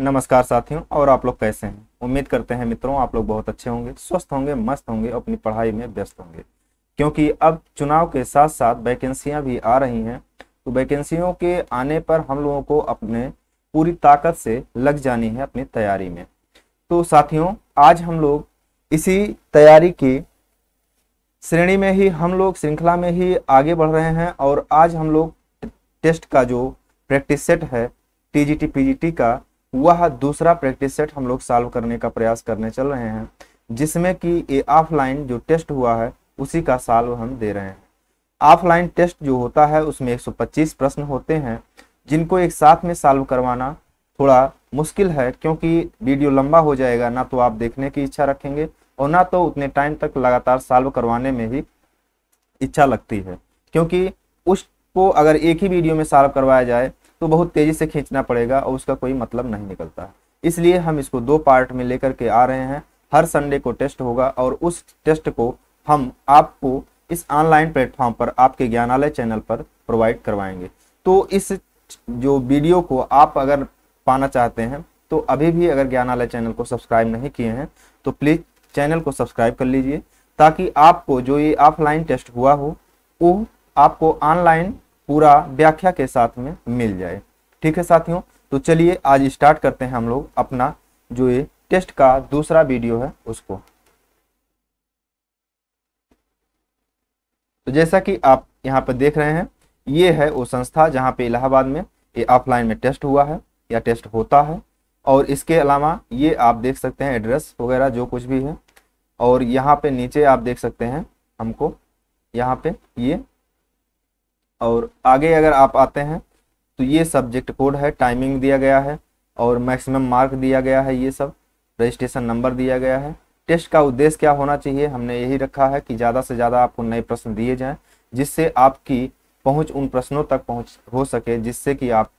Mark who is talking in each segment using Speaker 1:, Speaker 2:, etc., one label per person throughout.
Speaker 1: नमस्कार साथियों और आप लोग कैसे हैं उम्मीद करते हैं मित्रों आप लोग बहुत अच्छे होंगे स्वस्थ होंगे मस्त होंगे अपनी पढ़ाई में व्यस्त होंगे क्योंकि अब चुनाव के साथ साथ वैकेंसियां भी आ रही हैं तो वैकेंसियों के आने पर हम लोगों को अपने पूरी ताकत से लग जानी है अपनी तैयारी में तो साथियों आज हम लोग इसी तैयारी की श्रेणी में ही हम लोग श्रृंखला में ही आगे बढ़ रहे हैं और आज हम लोग टेस्ट का जो प्रैक्टिस सेट है टी जी का वह दूसरा प्रैक्टिस सेट हम लोग सॉल्व करने का प्रयास करने चल रहे हैं जिसमें कि ये ऑफलाइन जो टेस्ट हुआ है उसी का सॉल्व हम दे रहे हैं ऑफलाइन टेस्ट जो होता है उसमें 125 प्रश्न होते हैं जिनको एक साथ में सॉल्व करवाना थोड़ा मुश्किल है क्योंकि वीडियो लंबा हो जाएगा ना तो आप देखने की इच्छा रखेंगे और ना तो उतने टाइम तक लगातार सॉल्व करवाने में ही इच्छा लगती है क्योंकि उसको अगर एक ही वीडियो में सॉल्व करवाया जाए तो बहुत तेज़ी से खींचना पड़ेगा और उसका कोई मतलब नहीं निकलता इसलिए हम इसको दो पार्ट में लेकर के आ रहे हैं हर संडे को टेस्ट होगा और उस टेस्ट को हम आपको इस ऑनलाइन प्लेटफॉर्म पर आपके ज्ञानालय चैनल पर प्रोवाइड करवाएंगे तो इस जो वीडियो को आप अगर पाना चाहते हैं तो अभी भी अगर ज्ञानालय चैनल को सब्सक्राइब नहीं किए हैं तो प्लीज़ चैनल को सब्सक्राइब कर लीजिए ताकि आपको जो ये ऑफलाइन टेस्ट हुआ हो वो आपको ऑनलाइन पूरा व्याख्या के साथ में मिल जाए ठीक है साथियों तो चलिए आज स्टार्ट करते हैं हम लोग अपना जो ये टेस्ट का दूसरा वीडियो है उसको तो जैसा कि आप यहाँ पर देख रहे हैं ये है वो संस्था जहाँ पे इलाहाबाद में ये ऑफलाइन में टेस्ट हुआ है या टेस्ट होता है और इसके अलावा ये आप देख सकते हैं एड्रेस वगैरह जो कुछ भी है और यहाँ पे नीचे आप देख सकते हैं हमको यहाँ पे ये और आगे अगर आप आते हैं तो ये सब्जेक्ट कोड है टाइमिंग दिया गया है और मैक्सिमम मार्क दिया गया है ये सब रजिस्ट्रेशन नंबर दिया गया है टेस्ट का उद्देश्य क्या होना चाहिए हमने यही रखा है कि ज़्यादा से ज़्यादा आपको नए प्रश्न दिए जाएं जिससे आपकी पहुंच उन प्रश्नों तक पहुंच हो सके जिससे कि आप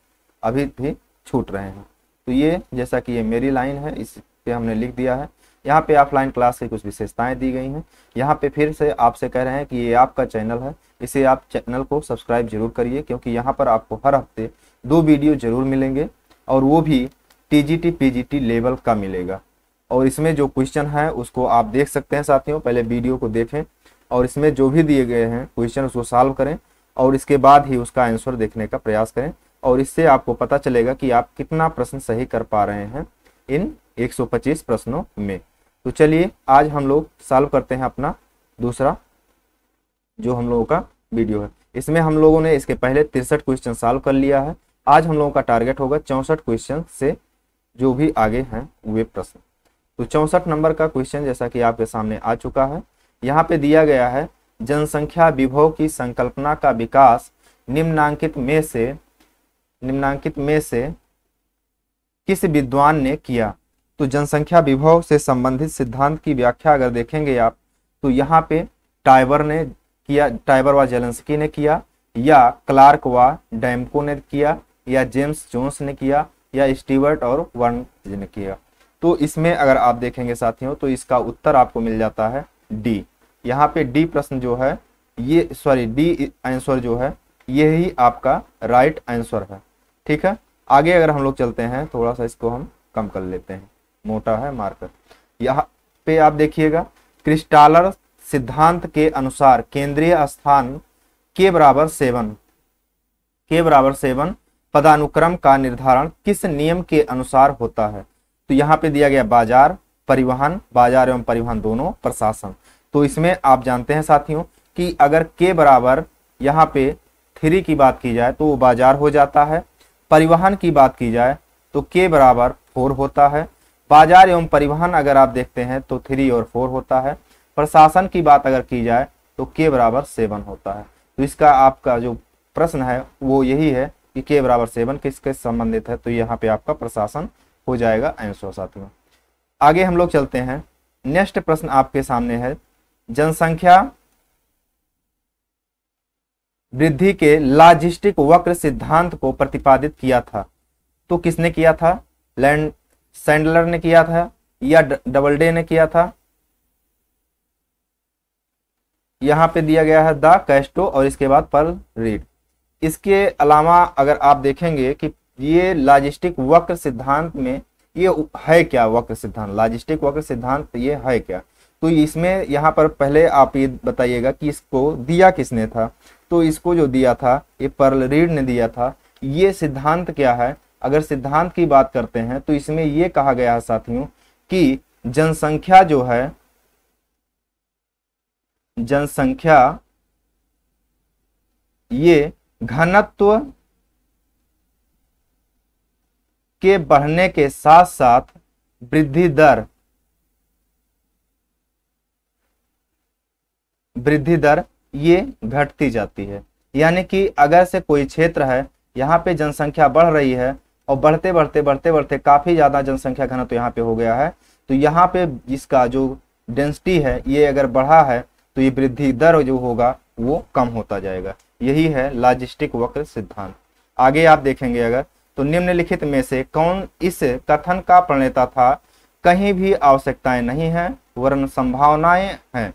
Speaker 1: अभी भी छूट रहे हैं तो ये जैसा कि ये मेरी लाइन है इस पे हमने लिख दिया है यहाँ पे ऑफलाइन क्लास की कुछ विशेषताएं दी गई हैं यहाँ पे फिर से आपसे कह रहे हैं कि ये आपका चैनल है इसे आप चैनल को सब्सक्राइब जरूर करिए क्योंकि यहाँ पर आपको हर हफ्ते दो वीडियो जरूर मिलेंगे और वो भी टी जी लेवल का मिलेगा और इसमें जो क्वेश्चन है उसको आप देख सकते हैं साथियों पहले वीडियो को देखें और इसमें जो भी दिए गए हैं क्वेश्चन उसको सॉल्व करें और इसके बाद ही उसका आंसर देखने का प्रयास करें और इससे आपको पता चलेगा कि आप कितना प्रश्न सही कर पा रहे हैं इन 125 प्रश्नों में तो चलिए आज हम लोग सॉल्व करते हैं अपना दूसरा जो हम लोगों का वीडियो है इसमें हम लोगों ने इसके पहले तिरसठ क्वेश्चन सॉल्व कर लिया है आज हम लोगों का टारगेट होगा चौंसठ क्वेश्चन से जो भी आगे हैं वे प्रश्न तो चौंसठ नंबर का क्वेश्चन जैसा कि आपके सामने आ चुका है यहाँ पे दिया गया है जनसंख्या विभव की संकल्पना का विकास निम्नांकित में से निम्नांकित में से किस विद्वान ने किया तो जनसंख्या विभव से संबंधित सिद्धांत की व्याख्या अगर देखेंगे आप तो यहाँ पे टाइबर ने किया टाइबर व जेलेंसकी ने किया या क्लार्क व डैमको ने किया या जेम्स जोन्स ने किया या स्टीवर्ट और वर्न ने किया तो इसमें अगर आप देखेंगे साथियों तो इसका उत्तर आपको मिल जाता है डी यहाँ पे डी प्रश्न जो है ये सॉरी डी आंसर जो है ये ही आपका राइट आंसर है ठीक है आगे अगर हम लोग चलते हैं थोड़ा सा इसको हम कम कर लेते हैं मोटा है मार्कर यहाँ पे आप देखिएगा क्रिस्टालर सिद्धांत के अनुसार केंद्रीय स्थान के बराबर सेवन के बराबर सेवन पदानुक्रम का निर्धारण किस नियम के अनुसार होता है तो यहाँ पे दिया गया बाजार परिवहन बाजार एवं परिवहन दोनों प्रशासन तो इसमें आप जानते हैं साथियों कि अगर के बराबर यहाँ पे थ्री की बात की जाए तो वो बाजार हो जाता है परिवहन की बात की जाए तो के बराबर फोर होता है बाजार एवं परिवहन अगर आप देखते हैं तो थ्री और फोर होता है प्रशासन की बात अगर की जाए तो के बराबर सेवन होता है तो इसका आपका जो प्रश्न है वो यही है कि के बराबर सेवन किसके संबंधित है तो यहाँ पे आपका प्रशासन हो जाएगा आंसर साथियों आगे हम लोग चलते हैं नेक्स्ट प्रश्न आपके सामने है जनसंख्या वृद्धि के लॉजिस्टिक वक्र सिद्धांत को प्रतिपादित किया था तो किसने किया था लैंड सैंडलर ने किया था या डबल डे ने किया था यहाँ पे दिया गया है द कैस्टो और इसके बाद पर रीड इसके अलावा अगर आप देखेंगे कि ये लॉजिस्टिक वक्र सिद्धांत में ये है क्या वक्र सिद्धांत लॉजिस्टिक वक्र सिद्धांत ये है क्या तो इसमें यहाँ पर पहले आप ये बताइएगा कि इसको दिया किसने था तो इसको जो दिया था ये पर्ल रीड ने दिया था ये सिद्धांत क्या है अगर सिद्धांत की बात करते हैं तो इसमें यह कहा गया है साथियों कि जनसंख्या जो है जनसंख्या ये घनत्व के बढ़ने के साथ साथ वृद्धि दर वृद्धि दर ये घटती जाती है यानी कि अगर से कोई क्षेत्र है यहां पे जनसंख्या बढ़ रही है और बढ़ते बढ़ते बढ़ते बढ़ते काफ़ी ज़्यादा जनसंख्या घनत्व तो यहाँ पे हो गया है तो यहाँ पे इसका जो डेंसिटी है ये अगर बढ़ा है तो ये वृद्धि दर जो होगा वो कम होता जाएगा यही है लॉजिस्टिक वक्र सिद्धांत आगे आप देखेंगे अगर तो निम्नलिखित में से कौन इस कथन का प्रणेता था कहीं भी आवश्यकताएं नहीं है वर्ण संभावनाएं हैं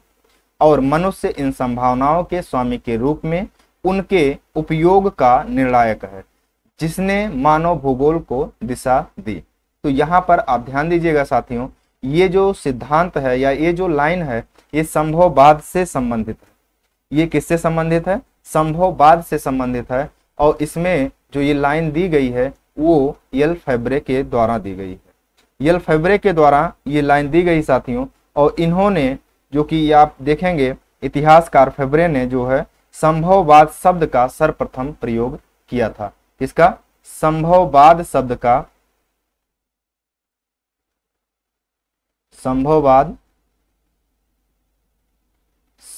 Speaker 1: और मनुष्य इन संभावनाओं के स्वामी के रूप में उनके उपयोग का निर्णायक है जिसने मानव भूगोल को दिशा दी तो यहाँ पर आप ध्यान दीजिएगा साथियों ये जो सिद्धांत है या ये जो लाइन है ये संभववाद से संबंधित है ये किससे संबंधित है संभववाद से संबंधित है और इसमें जो ये लाइन दी गई है वो यल फैब्रे के द्वारा दी गई है यल फेब्रे के द्वारा ये लाइन दी गई साथियों और इन्होंने जो कि आप देखेंगे इतिहासकार फेब्रे ने जो है संभववाद शब्द का सर्वप्रथम प्रयोग किया था इसका संभववाद शब्द का संभववाद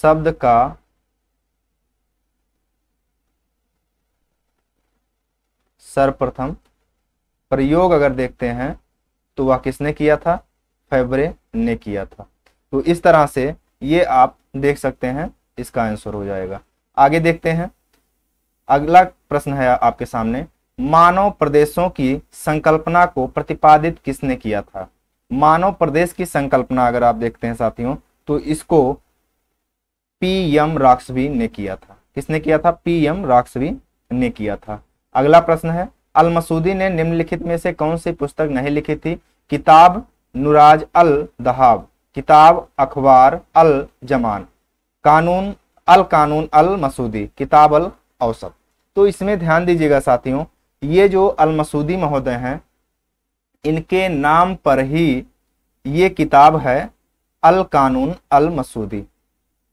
Speaker 1: शब्द का सर्वप्रथम प्रयोग अगर देखते हैं तो वह किसने किया था फेबरे ने किया था तो इस तरह से ये आप देख सकते हैं इसका आंसर हो जाएगा आगे देखते हैं अगला प्रश्न है आपके सामने मानव प्रदेशों की संकल्पना को प्रतिपादित किसने किया था मानव प्रदेश की संकल्पना अगर आप देखते हैं साथियों तो इसको पीएम राक्षवी ने किया था किसने किया था पीएम राक्षवी ने किया था अगला प्रश्न है अल मसूदी ने निम्नलिखित में से कौन सी पुस्तक नहीं लिखी थी किताब नुराज अल दहाब किताब अखबार अल जमान कानून अल कानून अल मसूदी किताब अल औसत तो इसमें ध्यान दीजिएगा साथियों ये जो अलमसूदी महोदय हैं इनके नाम पर ही ये किताब है अल कानून अल मसूदी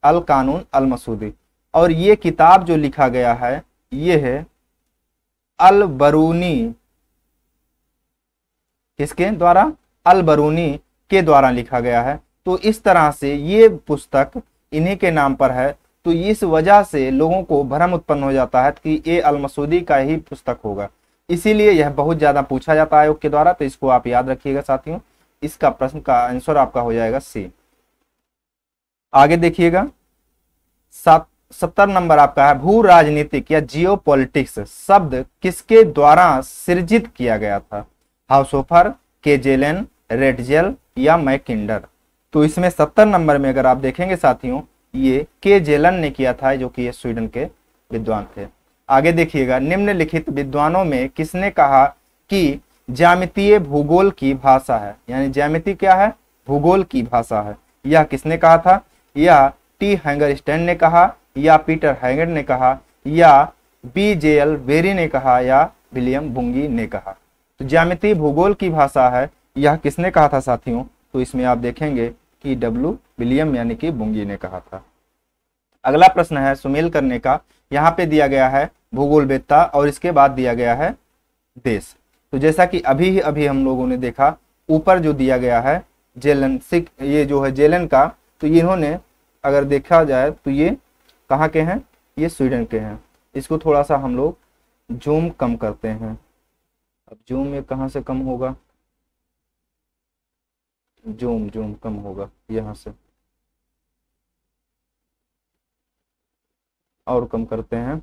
Speaker 1: अल कानून अल मसूदी और ये किताब जो लिखा गया है ये है अल बरूनी किसके द्वारा अल बरूनी के द्वारा लिखा गया है तो इस तरह से ये पुस्तक इन्हीं के नाम पर है तो इस वजह से लोगों को भ्रम उत्पन्न हो जाता है कि ये अलमसूदी का ही पुस्तक होगा इसीलिए यह बहुत ज़्यादा पूछा जाता है आयोग के द्वारा तो इसको आप याद रखिएगा साथियों इसका प्रश्न का आंसर आपका हो जाएगा सी आगे देखिएगा सात सत्तर नंबर आपका है भू राजनीतिक या जियो पॉलिटिक्स शब्द किसके द्वारा सृजित किया गया था हाउस हाउसोफर केजेलन रेडजेल या मैकिंडर तो इसमें सत्तर नंबर में अगर आप देखेंगे साथियों ये के जेलन ने किया था जो कि ये स्वीडन के विद्वान थे आगे देखिएगा निम्नलिखित विद्वानों में किसने कहा कि ज्यामितीय भूगोल की भाषा है यानी ज्यामिति क्या है भूगोल की भाषा है यह किसने कहा था यह टी हैंगर ने कहा या पीटर हैंगर ने कहा या बी जे एल वेरी ने कहा या विलियम बुंगी ने कहा तो ज्यामिति भूगोल की भाषा है यह किसने कहा था साथियों तो इसमें आप देखेंगे टी डब्ल्यू विलियम यानी कि बुंगी ने कहा था अगला प्रश्न है सुमेल करने का यहाँ पे दिया गया है भूगोल वेदता और इसके बाद दिया गया है देश तो जैसा कि अभी ही अभी हम लोगों ने देखा ऊपर जो दिया गया है जेलन सिख ये जो है जेलन का तो इन्होंने अगर देखा जाए तो ये कहाँ के हैं ये स्वीडन के हैं इसको थोड़ा सा हम लोग जूम कम करते हैं अब जूम ये कहाँ से कम होगा जूम जूम कम होगा यहाँ से और कम करते हैं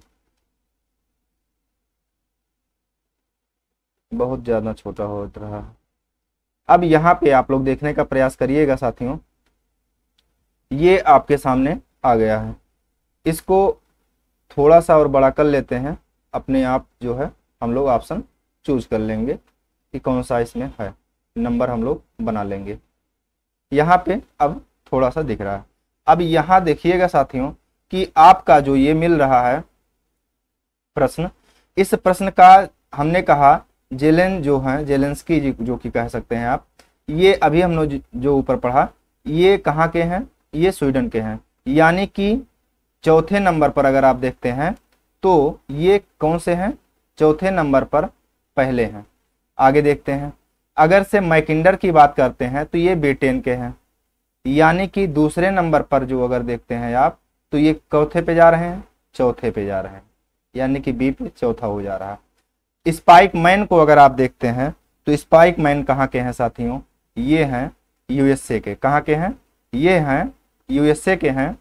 Speaker 1: बहुत ज़्यादा छोटा हो रहा है अब यहाँ पे आप लोग देखने का प्रयास करिएगा साथियों ये आपके सामने आ गया है इसको थोड़ा सा और बड़ा कर लेते हैं अपने आप जो है हम लोग ऑप्शन चूज कर लेंगे कि कौन सा इसमें है नंबर हम लोग बना लेंगे यहाँ पे अब थोड़ा सा दिख रहा है अब यहाँ देखिएगा साथियों कि आपका जो ये मिल रहा है प्रश्न इस प्रश्न का हमने कहा जेलेन जो है जेलेंसकी जी जो कि कह सकते हैं आप ये अभी हम जो ऊपर पढ़ा ये कहाँ के हैं ये स्वीडन के हैं यानी कि चौथे नंबर पर अगर आप देखते हैं तो ये कौन से हैं चौथे नंबर पर पहले हैं आगे देखते हैं अगर से मैकिंडर की बात करते हैं तो ये ब्रिटेन के हैं यानी कि दूसरे नंबर पर जो अगर देखते हैं आप तो ये चौथे पे जा रहे हैं चौथे पे जा रहे हैं यानी कि बी पे चौथा हो जा रहा है स्पाइक मैन को अगर आप देखते हैं तो स्पाइक मैन कहाँ के हैं साथियों ये हैं यूएसए के कहाँ के हैं ये हैं यूएसए के हैं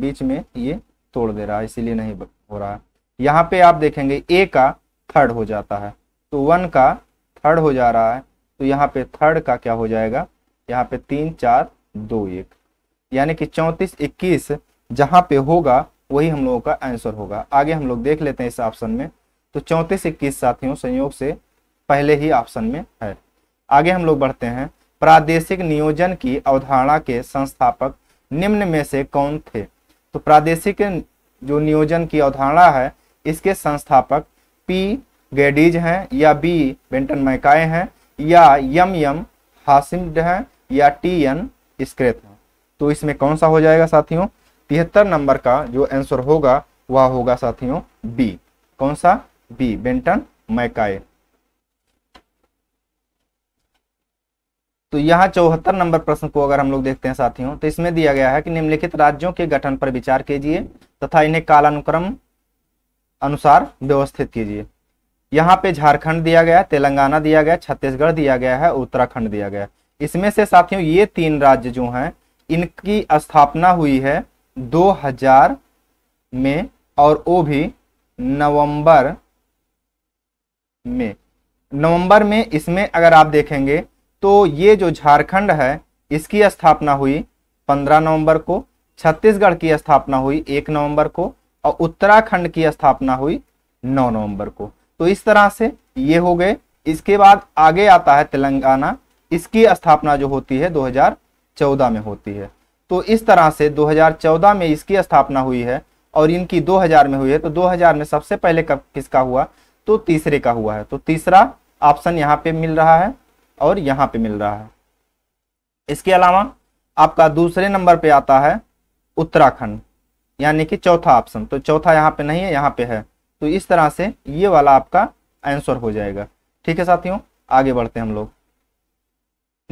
Speaker 1: बीच में ये तोड़ दे रहा है इसीलिए नहीं हो रहा है यहाँ पे आप देखेंगे ए का थर्ड हो जाता है तो वन का थर्ड हो जा रहा है तो यहाँ पे थर्ड का क्या हो जाएगा यहाँ पे तीन चार दो एक यानी कि चौंतीस इक्कीस जहाँ पे होगा वही हम लोगों का आंसर होगा आगे हम लोग देख लेते हैं इस ऑप्शन में तो चौंतीस इक्कीस साथियों संयोग से पहले ही ऑप्शन में है आगे हम लोग बढ़ते हैं प्रादेशिक नियोजन की अवधारणा के संस्थापक निम्न में से कौन थे तो प्रादेशिक जो नियोजन की अवधारणा है इसके संस्थापक पी गेडीज हैं या बी बेंटन मैकाए हैं या यम यम हासिम हैं या टी एन स्क्रेत हैं तो इसमें कौन सा हो जाएगा साथियों तिहत्तर नंबर का जो आंसर होगा वह होगा साथियों बी कौन सा बी बेंटन मैकाए तो यहाँ चौहत्तर नंबर प्रश्न को अगर हम लोग देखते हैं साथियों तो इसमें दिया गया है कि निम्नलिखित राज्यों के गठन पर विचार कीजिए तथा इन्हें कालानुक्रम अनुसार व्यवस्थित कीजिए यहाँ पे झारखंड दिया गया तेलंगाना दिया गया छत्तीसगढ़ दिया गया है उत्तराखंड दिया गया इसमें से साथियों ये तीन राज्य जो हैं इनकी स्थापना हुई है 2000 में और वो भी नवंबर में नवंबर में इसमें अगर आप देखेंगे तो ये जो झारखंड है इसकी स्थापना हुई 15 नवंबर को छत्तीसगढ़ की स्थापना हुई 1 नवंबर को और उत्तराखंड की स्थापना हुई 9 नवंबर को तो इस तरह से ये हो गए इसके बाद आगे आता है तेलंगाना इसकी स्थापना जो होती है 2014 में होती है तो इस तरह से 2014 में इसकी स्थापना हुई है और इनकी 2000 में हुई है तो 2000 में सबसे पहले कब किसका हुआ तो तीसरे का हुआ है तो तीसरा ऑप्शन यहाँ पे मिल रहा है और यहाँ पे मिल रहा है इसके अलावा आपका दूसरे नंबर पे आता है उत्तराखंड यानी कि चौथा ऑप्शन तो चौथा यहाँ पे नहीं है यहाँ पे है तो इस तरह से ये वाला आपका आंसर हो जाएगा ठीक है साथियों आगे बढ़ते हैं हम लोग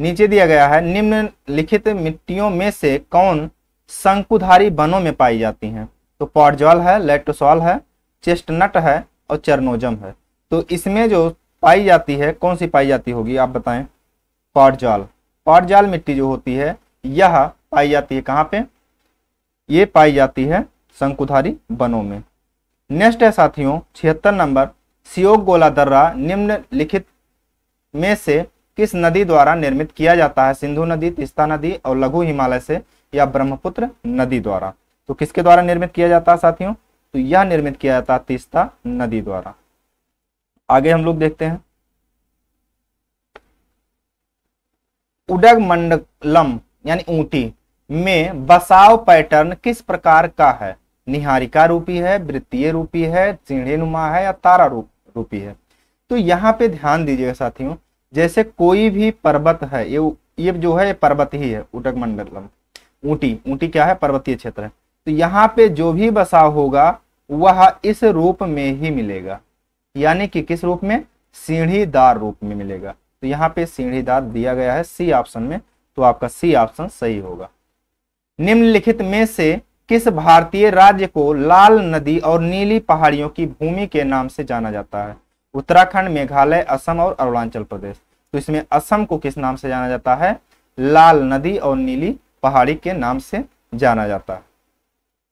Speaker 1: नीचे दिया गया है निम्न लिखित मिट्टियों में से कौन शंकुधारी बनों में पाई जाती हैं तो पॉडजॉल है लेटोसॉल है चेस्टनट है और चरनोजम है तो इसमें जो पाई जाती है कौन सी पाई जाती होगी आप बताएं पॉडजॉल पॉडजॉल मिट्टी जो होती है यह पाई जाती है कहाँ पे ये पाई जाती है शंकुधारी बनों में नेक्स्ट है साथियों छिहत्तर नंबर सियोग गोला दर्रा निम्नलिखित में से किस नदी द्वारा निर्मित किया जाता है सिंधु नदी तिस्ता नदी और लघु हिमालय से या ब्रह्मपुत्र नदी द्वारा तो किसके द्वारा निर्मित किया जाता है साथियों तो यह निर्मित किया जाता है तिस्ता नदी द्वारा आगे हम लोग देखते हैं उडग मंडलम यानी ऊटी में बसाव पैटर्न किस प्रकार का है निहारिका रूपी है वृत्तीय रूपी है सीढ़ी नुमा है या तारा रूप रूपी है तो यहाँ पे ध्यान दीजिएगा साथियों जैसे कोई भी पर्वत है ये ये जो है ये पर्वत ही है उटक मंडल मतलब ऊटी ऊटी क्या है पर्वतीय क्षेत्र है तो यहाँ पे जो भी बसा होगा वह इस रूप में ही मिलेगा यानी कि किस रूप में सीढ़ीदार रूप में मिलेगा तो यहाँ पे सीढ़ीदार दिया गया है सी ऑप्शन में तो आपका सी ऑप्शन सही होगा निम्नलिखित में से किस भारतीय राज्य को लाल नदी और नीली पहाड़ियों की भूमि के नाम से जाना जाता है उत्तराखंड मेघालय असम और अरुणाचल प्रदेश तो इसमें असम को किस नाम से जाना जाता है लाल नदी और नीली पहाड़ी के नाम से जाना जाता है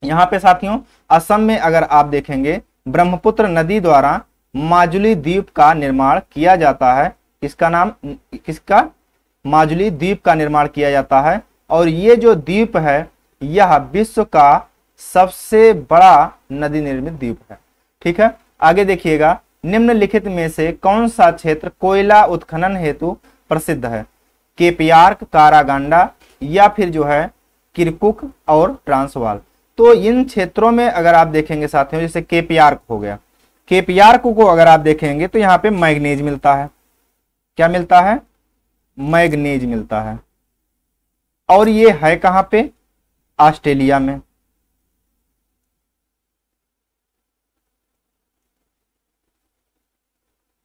Speaker 1: यहाँ पे साथियों असम में अगर आप देखेंगे ब्रह्मपुत्र नदी द्वारा माजुली द्वीप का निर्माण किया जाता है किसका नाम किसका माजुली द्वीप का निर्माण किया जाता है और ये जो द्वीप है यह विश्व का सबसे बड़ा नदी निर्मित द्वीप है ठीक है आगे देखिएगा निम्नलिखित में से कौन सा क्षेत्र कोयला उत्खनन हेतु प्रसिद्ध है केपियार्क कारागांडा या फिर जो है किरकुक और ट्रांसवाल तो इन क्षेत्रों में अगर आप देखेंगे साथियों जैसे केपियार्क हो गया केपियार्क को अगर आप देखेंगे तो यहाँ पे मैग्नीज मिलता है क्या मिलता है मैग्नीज मिलता है और ये है कहाँ पे ऑस्ट्रेलिया में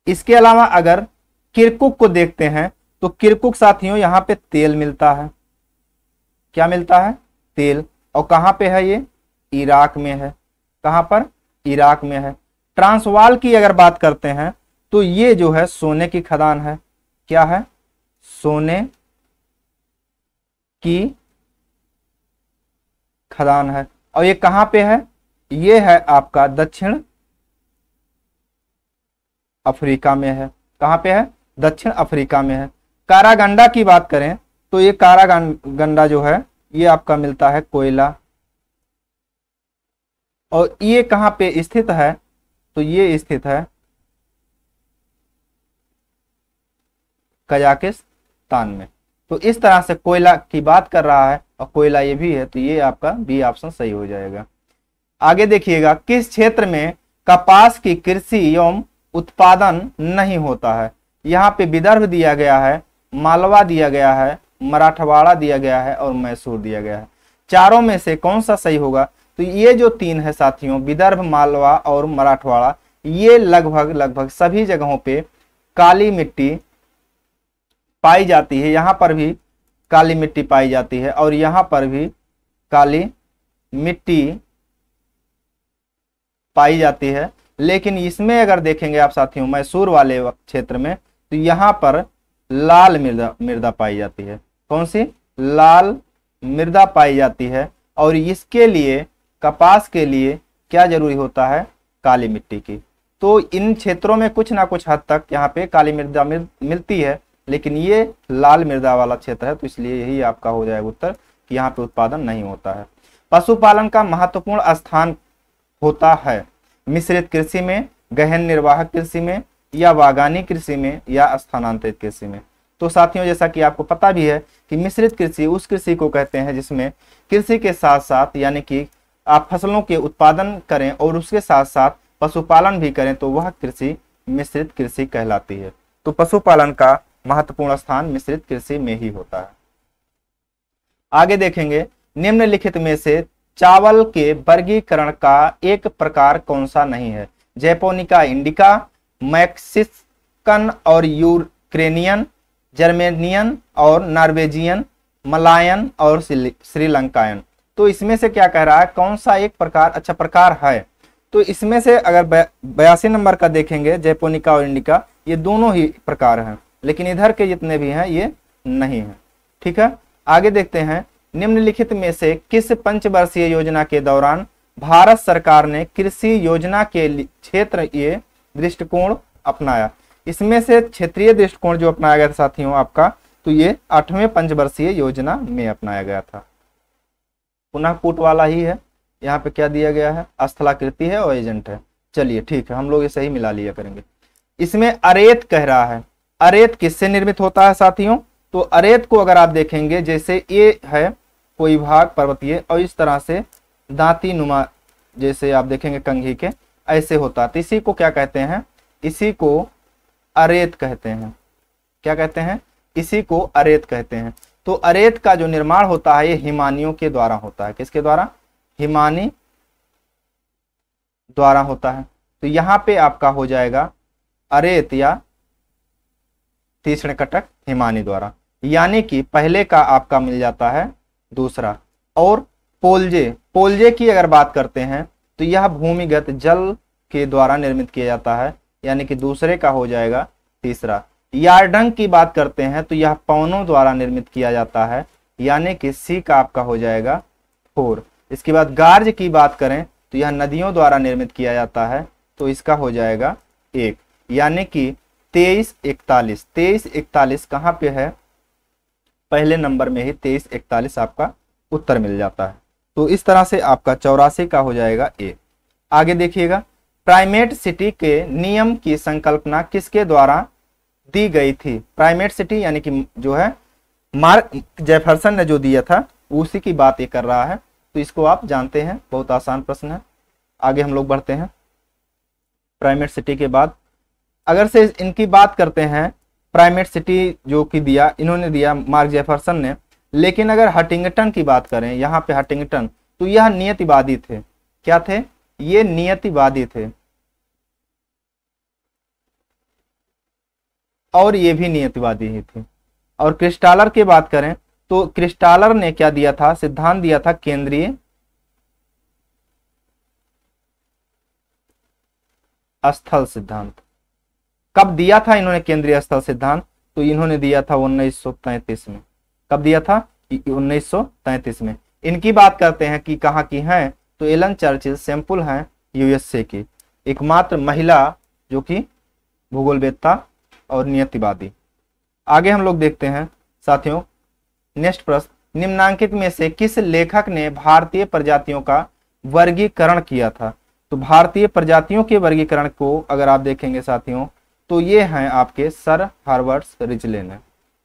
Speaker 1: इसके अलावा अगर किरकुक को देखते हैं तो किरकुक साथियों यहां पे तेल मिलता है क्या मिलता है तेल और कहां पे है ये इराक में है कहां पर इराक में है ट्रांसवाल की अगर बात करते हैं तो ये जो है सोने की खदान है क्या है सोने की खदान है और ये कहाँ पे है ये है आपका दक्षिण अफ्रीका में है कहाँ पे है दक्षिण अफ्रीका में है कारागंडा की बात करें तो ये कारागंडा जो है ये आपका मिलता है कोयला और ये कहाँ पे स्थित है तो ये स्थित है कजाकिस्तान में तो इस तरह से कोयला की बात कर रहा है और कोयला ये भी है तो ये आपका बी ऑप्शन सही हो जाएगा आगे देखिएगा किस क्षेत्र में कपास की कृषि एवं उत्पादन नहीं होता है यहाँ पे विदर्भ दिया गया है मालवा दिया गया है मराठवाड़ा दिया गया है और मैसूर दिया गया है चारों में से कौन सा सही होगा तो ये जो तीन है साथियों विदर्भ मालवा और मराठवाड़ा ये लगभग लगभग सभी जगहों पे काली मिट्टी पाई जाती है यहाँ पर भी काली मिट्टी पाई जाती है और यहाँ पर भी काली मिट्टी पाई जाती है लेकिन इसमें अगर देखेंगे आप साथियों मैसूर वाले क्षेत्र में तो यहाँ पर लाल मृदा मृदा पाई जाती है कौन सी लाल मृदा पाई जाती है और इसके लिए कपास के लिए क्या जरूरी होता है काली मिट्टी की तो इन क्षेत्रों में कुछ ना कुछ हद तक यहाँ पे काली मृदा मिलती है लेकिन ये लाल मृदा वाला क्षेत्र है तो इसलिए यही आपका हो जाएगा उत्तर कि यहाँ पे उत्पादन नहीं होता है पशुपालन का महत्वपूर्ण स्थान होता है मिश्रित कृषि में गहन निर्वाहक कृषि में या बागानी कृषि में या स्थानांतरित कृषि में तो साथियों जैसा कि आपको पता भी है कि मिश्रित कृषि उस कृषि को कहते हैं जिसमें कृषि के साथ साथ यानी कि आप फसलों के उत्पादन करें और उसके साथ साथ पशुपालन भी करें तो वह कृषि मिश्रित कृषि कहलाती है तो पशुपालन का महत्वपूर्ण स्थान मिश्रित कृषि में ही होता है आगे देखेंगे निम्नलिखित में से चावल के वर्गीकरण का एक प्रकार कौन सा नहीं है जैपोनिका इंडिका मैक्सिकन और यूक्रेनियन जर्मेनियन और नॉर्वेजियन मलायन और श्रीलंकायन तो इसमें से क्या कह रहा है कौन सा एक प्रकार अच्छा प्रकार है तो इसमें से अगर बयासी नंबर का देखेंगे जैपोनिका और इंडिका ये दोनों ही प्रकार हैं लेकिन इधर के जितने भी हैं ये नहीं है ठीक है आगे देखते हैं निम्नलिखित में से किस पंचवर्षीय योजना के दौरान भारत सरकार ने कृषि योजना के क्षेत्र ये दृष्टिकोण अपनाया इसमें से क्षेत्रीय दृष्टिकोण जो अपनाया गया था साथियों आपका तो ये आठवें पंचवर्षीय योजना में अपनाया गया था पुनः कूट वाला ही है यहाँ पे क्या दिया गया है स्थलाकृति है और एजेंट है चलिए ठीक है हम लोग इसे ही मिला लिया करेंगे इसमें अरेत कह रहा है अरेत किससे निर्मित होता है साथियों तो अरेत को अगर आप देखेंगे जैसे ये है कोई भाग पर्वतीय और इस तरह से दांती नुमा जैसे आप देखेंगे कंघी के ऐसे होता है तो इसी को क्या कहते हैं इसी को अरेत कहते हैं क्या कहते हैं इसी को अरेत कहते हैं तो अरेत का जो निर्माण होता है ये हिमानियों के द्वारा होता है किसके द्वारा हिमानी द्वारा होता है तो यहां पे आपका हो जाएगा अरेत या तीसरे कटक हिमानी द्वारा यानी कि पहले का आपका मिल जाता है दूसरा और पोलजे पोलजे की अगर बात करते हैं तो यह भूमिगत जल के द्वारा निर्मित किया जाता है यानी कि दूसरे का हो जाएगा तीसरा यारडंग की बात करते हैं तो यह पवनों द्वारा निर्मित किया जाता है यानी कि सी का आपका हो जाएगा फोर इसके बाद गार्ज की बात करें तो यह नदियों द्वारा निर्मित किया जाता है तो इसका हो जाएगा एक यानी कि तेईस इकतालीस तेईस इकतालीस कहाँ पे है पहले नंबर में ही तेईस इकतालीस आपका उत्तर मिल जाता है तो इस तरह से आपका चौरासी का हो जाएगा ए आगे देखिएगा प्राइमेट सिटी के नियम की संकल्पना किसके द्वारा दी गई थी प्राइमेट सिटी यानी कि जो है मार्क जेफरसन ने जो दिया था उसी की बात ये कर रहा है तो इसको आप जानते हैं बहुत आसान प्रश्न है आगे हम लोग बढ़ते हैं प्राइमेट सिटी के बाद अगर से इनकी बात करते हैं प्राइमेट सिटी जो कि दिया इन्होंने दिया मार्क जेफरसन ने लेकिन अगर हटिंगटन की बात करें यहाँ पे हटिंगटन तो यह नियतिवादी थे क्या थे ये नियतिवादी थे और ये भी नियतिवादी ही थे और क्रिस्टालर की बात करें तो क्रिस्टालर ने क्या दिया था सिद्धांत दिया था केंद्रीय स्थल सिद्धांत कब दिया था इन्होंने केंद्रीय स्थल सिद्धांत तो इन्होंने दिया था उन्नीस में कब दिया था उन्नीस में इनकी बात करते हैं कि कहा की हैं तो एलन चर्चिल सैंपल हैं यूएसए की एकमात्र महिला जो कि वेदता और नियतिवादी आगे हम लोग देखते हैं साथियों नेक्स्ट प्रश्न निम्नांकित में से किस लेखक ने भारतीय प्रजातियों का वर्गीकरण किया था तो भारतीय प्रजातियों के वर्गीकरण को अगर आप देखेंगे साथियों तो ये हैं आपके सर हार्वर्ड्स रिजले ने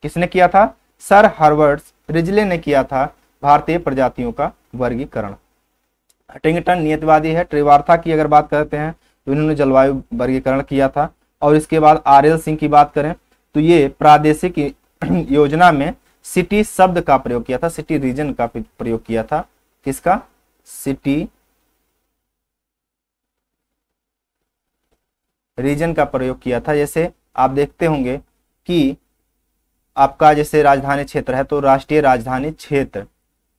Speaker 1: किसने किया था सर हार्वर्ड्स रिजले ने किया था भारतीय प्रजातियों का वर्गीकरण हटिंगटन नियतवादी है ट्रिवार्था की अगर बात करते हैं तो इन्होंने जलवायु वर्गीकरण किया था और इसके बाद आर एल सिंह की बात करें तो ये प्रादेशिक योजना में सिटी शब्द का प्रयोग किया था सिटी रीजन का प्रयोग किया था किसका सिटी रीजन का प्रयोग किया था जैसे आप देखते होंगे कि आपका जैसे राजधानी क्षेत्र है तो राष्ट्रीय राजधानी क्षेत्र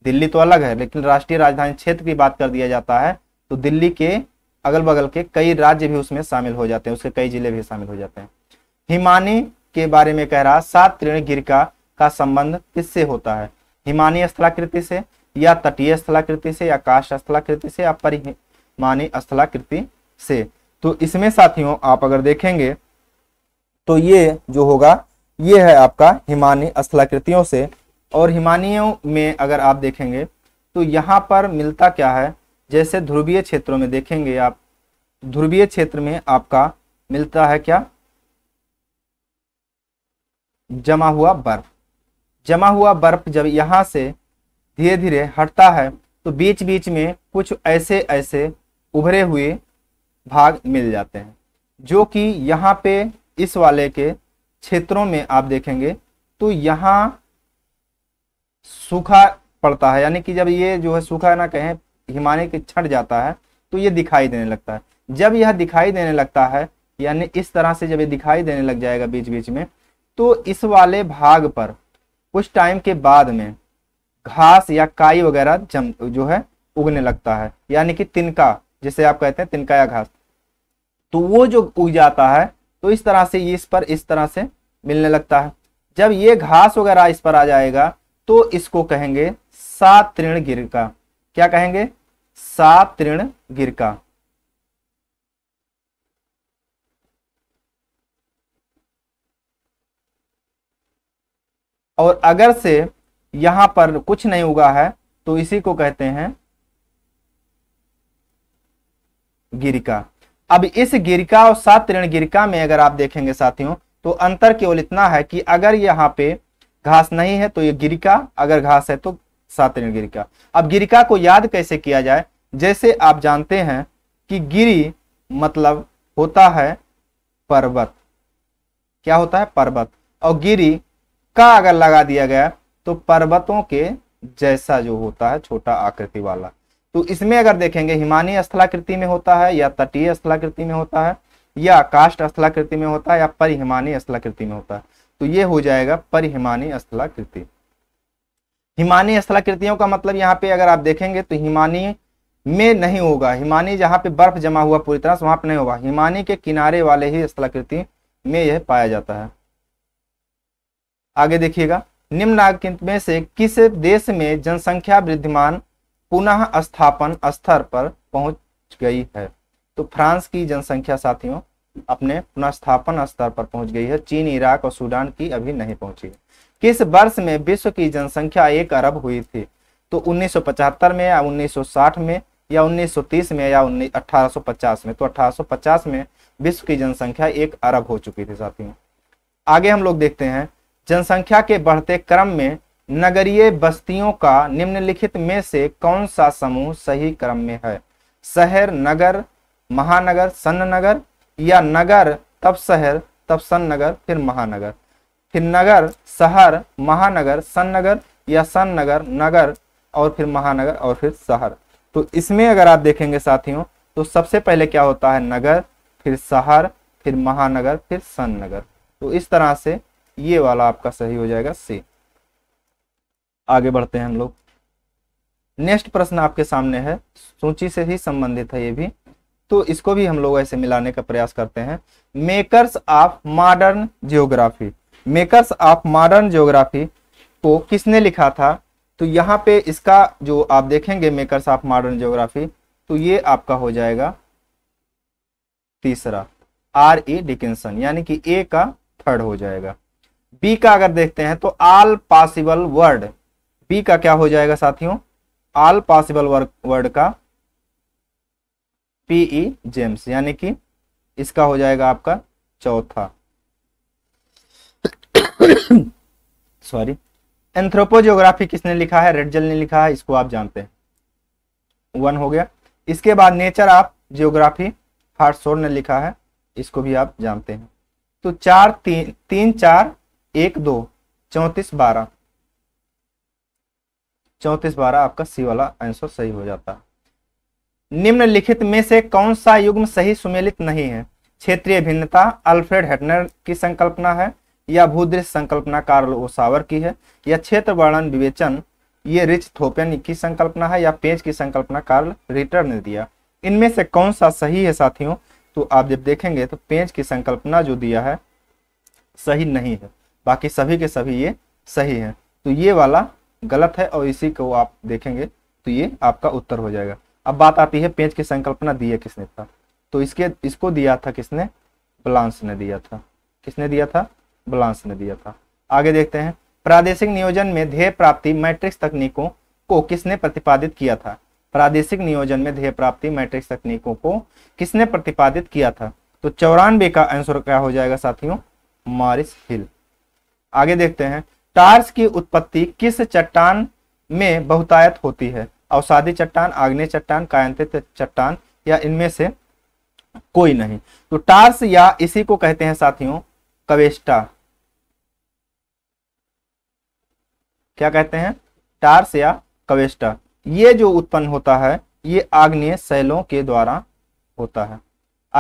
Speaker 1: दिल्ली तो अलग है लेकिन राष्ट्रीय राजधानी क्षेत्र की बात कर दिया जाता है तो दिल्ली के अगल बगल के कई राज्य भी उसमें शामिल हो जाते हैं उसके कई जिले भी शामिल हो जाते हैं हिमानी के बारे में कह रहा सात त्रिण गिरिका का संबंध किससे होता है हिमानी स्थलाकृति से या तटीय स्थलाकृति से या काष्ठ स्थलाकृति से या परिमानी स्थलाकृति से तो इसमें साथियों आप अगर देखेंगे तो ये जो होगा ये है आपका हिमानी स्थलाकृतियों से और हिमानियों में अगर आप देखेंगे तो यहाँ पर मिलता क्या है जैसे ध्रुवीय क्षेत्रों में देखेंगे आप ध्रुवीय क्षेत्र में आपका मिलता है क्या जमा हुआ बर्फ जमा हुआ बर्फ जब यहाँ से धीरे धीरे हटता है तो बीच बीच में कुछ ऐसे ऐसे उभरे हुए भाग मिल जाते हैं जो कि यहाँ पे इस वाले के क्षेत्रों में आप देखेंगे तो यहाँ सूखा पड़ता है यानी कि जब ये जो है सूखा ना कहें हिमालय के छट जाता है तो ये दिखाई देने लगता है जब यह दिखाई देने लगता है यानी इस तरह से जब ये दिखाई देने लग जाएगा बीच बीच में तो इस वाले भाग पर कुछ टाइम के बाद में घास या काई वगैरह जम जो है उगने लगता है यानी कि तिनका जिसे आप कहते हैं तिनकाया घास तो वो जो उग जाता है तो इस तरह से ये इस पर इस तरह से मिलने लगता है जब ये घास वगैरह इस पर आ जाएगा तो इसको कहेंगे सात तृण का क्या कहेंगे सात तृण का और अगर से यहां पर कुछ नहीं उगा है तो इसी को कहते हैं गिरिका अब इस गिरिका और सात ऋण गिरिका में अगर आप देखेंगे साथियों तो अंतर केवल इतना है कि अगर यहाँ पे घास नहीं है तो ये गिरिका अगर घास है तो सात ऋण गिरिका अब गिरिका को याद कैसे किया जाए जैसे आप जानते हैं कि गिरी मतलब होता है पर्वत क्या होता है पर्वत और गिरी का अगर लगा दिया गया तो पर्वतों के जैसा जो होता है छोटा आकृति वाला तो इसमें अगर देखेंगे हिमानी स्थलाकृति में होता है या तटीय स्थलाकृति में होता है या काष्ट स्थलाकृति में होता है या परिहिमानी स्थलाकृति में होता है तो ये हो जाएगा परिहिमानी स्थलाकृति हिमानी स्थलाकृतियों का मतलब यहाँ पे अगर आप देखेंगे तो हिमानी में नहीं होगा हिमानी जहाँ पे बर्फ जमा हुआ पूरी तरह से वहां पर नहीं होगा हिमानी के किनारे वाले ही स्थलाकृति में यह पाया जाता है आगे देखिएगा निम्न में से किस देश में जनसंख्या वृद्धिमान पुनः स्थापन स्तर पर पहुंच गई है तो फ्रांस की जनसंख्या साथियों अपने पुनर्स्थापन स्तर पर पहुंच गई है चीन इराक और सूडान की अभी नहीं पहुंची है किस वर्ष में विश्व की जनसंख्या एक अरब हुई थी तो 1975 में या 1960 में या 1930 में या 1850 में तो 1850 में विश्व की जनसंख्या एक अरब हो चुकी थी साथियों आगे हम लोग देखते हैं जनसंख्या के बढ़ते क्रम में नगरीय बस्तियों का निम्नलिखित में से कौन सा समूह सही क्रम में है शहर नगर महानगर सन्न नगर या नगर तब शहर तब सन नगर फिर महानगर फिर नगर शहर महानगर सन नगर या सन नगर नगर और फिर महानगर और फिर शहर तो इसमें अगर आप देखेंगे साथियों तो सबसे पहले क्या होता है नगर फिर शहर फिर महानगर फिर सन नगर तो इस तरह से ये वाला आपका सही हो जाएगा सी आगे बढ़ते हैं हम लोग नेक्स्ट प्रश्न आपके सामने है सूची से ही संबंधित है ये भी तो इसको भी हम लोग ऐसे मिलाने का प्रयास करते हैं makers of modern geography makers of modern geography को किसने लिखा था तो यहाँ पे इसका जो आप देखेंगे मेकर्स ऑफ मॉडर्न जियोग्राफी तो ये आपका हो जाएगा तीसरा आर ए डिकिंसन यानी कि ए का थर्ड हो जाएगा बी का अगर देखते हैं तो ऑल पॉसिबल वर्ड पी का क्या हो जाएगा साथियों ऑल पॉसिबल वर्क वर्ड का पीई जेम्स e यानी कि इसका हो जाएगा आपका चौथा सॉरी एंथ्रोपोजियोग्राफी किसने लिखा है रेडजल ने लिखा है इसको आप जानते हैं वन हो गया इसके बाद नेचर ऑफ जियोग्राफी फारसोर ने लिखा है इसको भी आप जानते हैं तो चार तीन तीन चार एक दो चौंतीस बारह चौंतीस बारह आपका सी वाला आंसर सही हो जाता निम्नलिखित में से कौन सा युग्म सही सुमेलित नहीं है क्षेत्रीय भिन्नता अल्फ्रेड हेटनर की संकल्पना है या भूदृश संकल्पना कार्ल ओसावर की है या क्षेत्र वर्णन विवेचन ये रिच थोपेन की संकल्पना है या पेज की संकल्पना कार्ल रिटर ने दिया इनमें से कौन सा सही है साथियों तो आप जब देखेंगे तो पेज की संकल्पना जो दिया है सही नहीं है बाकी सभी के सभी ये सही है तो ये वाला गलत है और इसी को आप देखेंगे तो ये आपका उत्तर हो जाएगा अब बात आती है पेज की संकल्पना दी है किसने था तो इसके इसको दिया था किसने ब्लांस ने दिया था किसने दिया था ब्लांस ने दिया था आगे देखते हैं प्रादेशिक नियोजन में ध्येय प्राप्ति मैट्रिक्स तकनीकों को किसने प्रतिपादित किया था प्रादेशिक नियोजन में ध्येय प्राप्ति मैट्रिक्स तकनीकों को किसने प्रतिपादित किया था तो चौरानवे का आंसर क्या हो जाएगा साथियों मॉरिस हिल आगे देखते हैं टार्स की उत्पत्ति किस चट्टान में बहुतायत होती है औसादी चट्टान आग्नेय चट्टान कायंत्रित चट्टान या इनमें से कोई नहीं तो टार्स या इसी को कहते हैं साथियों कवेस्टा क्या कहते हैं टार्स या कवेष्टा ये जो उत्पन्न होता है ये आग्नेय शैलों के द्वारा होता है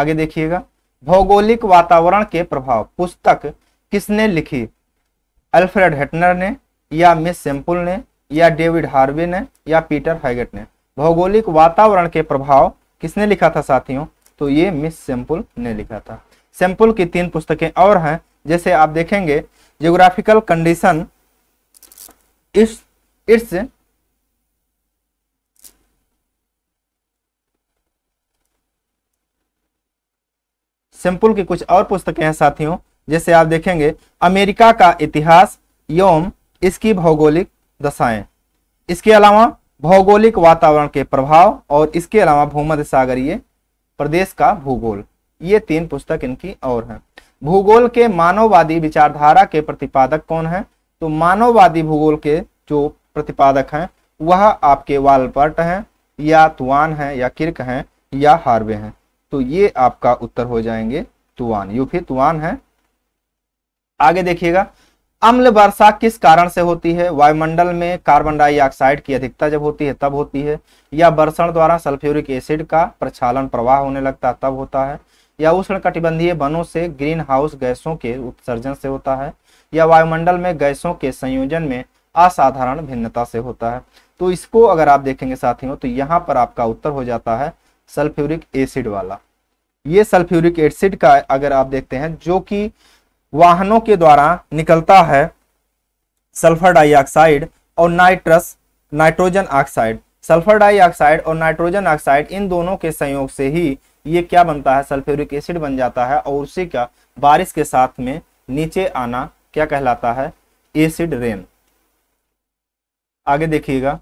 Speaker 1: आगे देखिएगा भौगोलिक वातावरण के प्रभाव पुस्तक किसने लिखी अल्फ्रेड हेटनर ने या मिस सिंपल ने या डेविड हार्वे ने या पीटर हैगेट ने भौगोलिक वातावरण के प्रभाव किसने लिखा था साथियों तो ये मिस सिंपल ने लिखा था सिंपल की तीन पुस्तकें और हैं जैसे आप देखेंगे जियोग्राफिकल कंडीशन इट्स सिंपल की कुछ और पुस्तकें हैं साथियों जैसे आप देखेंगे अमेरिका का इतिहास एवं इसकी भौगोलिक दशाएं इसके अलावा भौगोलिक वातावरण के प्रभाव और इसके अलावा भूमध्य सागरीय प्रदेश का भूगोल ये तीन पुस्तक इनकी और हैं भूगोल के मानववादी विचारधारा के प्रतिपादक कौन है तो मानववादी भूगोल के जो प्रतिपादक हैं वह आपके वालपर्ट हैं या तुआन हैं या किर्क हैं या हार्वे हैं तो ये आपका उत्तर हो जाएंगे तुआन यू फिर तुआन है आगे देखिएगा अम्ल वर्षा किस कारण से होती है वायुमंडल में कार्बन डाइऑक्साइड की अधिकता जब होती है तब होती है या वर्षण द्वारा सल्फ्यूरिक एसिड का प्रक्षालन प्रवाह होने लगता है तब होता है या उष्ण कटिबंधीय वनों से ग्रीन हाउस गैसों के उत्सर्जन से होता है या वायुमंडल में गैसों के संयोजन में असाधारण भिन्नता से होता है तो इसको अगर आप देखेंगे साथियों तो यहाँ पर आपका उत्तर हो जाता है सल्फ्यूरिक एसिड वाला ये सल्फ्यूरिक एसिड का अगर आप देखते हैं जो कि वाहनों के द्वारा निकलता है सल्फर डाइऑक्साइड और nitrous nitrogen oxide sulphur dioxide और नाइट्रोजन ऑक्साइड इन दोनों के संयोग से ही ये क्या बनता है सल्फ्यूरिक एसिड बन जाता है और उसी का बारिश के साथ में नीचे आना क्या कहलाता है एसिड रेन आगे देखिएगा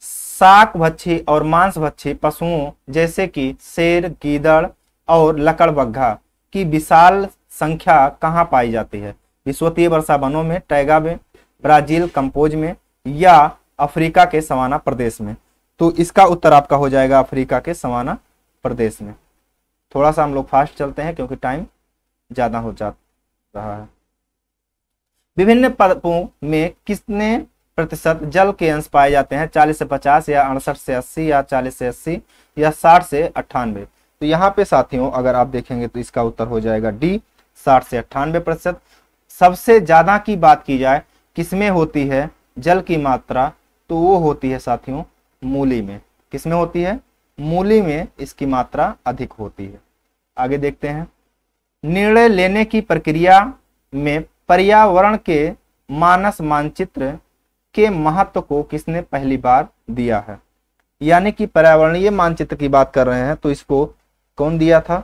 Speaker 1: साक भच्छी और मांस भच्छी पशुओं जैसे कि शेर गीदड़ और लकड़बग्घा की विशाल संख्या कहाँ पाई जाती है विश्वतीय वर्षा वनों में टैगा में ब्राजील कंपोज में या अफ्रीका के सवाना प्रदेश में तो इसका उत्तर आपका हो जाएगा अफ्रीका के सवाना प्रदेश में थोड़ा सा हम लोग फास्ट चलते हैं क्योंकि टाइम ज़्यादा हो जा रहा है विभिन्न पदों में कितने प्रतिशत जल के अंश पाए जाते हैं 40 से 50 या अड़सठ से 80 या 40 से 80 या 60 से अट्ठानवे तो यहाँ पे साथियों अगर आप देखेंगे तो इसका उत्तर हो जाएगा डी साठ से अट्ठानवे प्रतिशत सबसे ज़्यादा की बात की जाए किसमें होती है जल की मात्रा तो वो होती है साथियों मूली में किसमें होती है मूली में इसकी मात्रा अधिक होती है आगे देखते हैं निर्णय लेने की प्रक्रिया में पर्यावरण के मानस मानचित्र के महत्व को किसने पहली बार दिया है यानी कि पर्यावरणीय मानचित्र की बात कर रहे हैं तो इसको कौन दिया था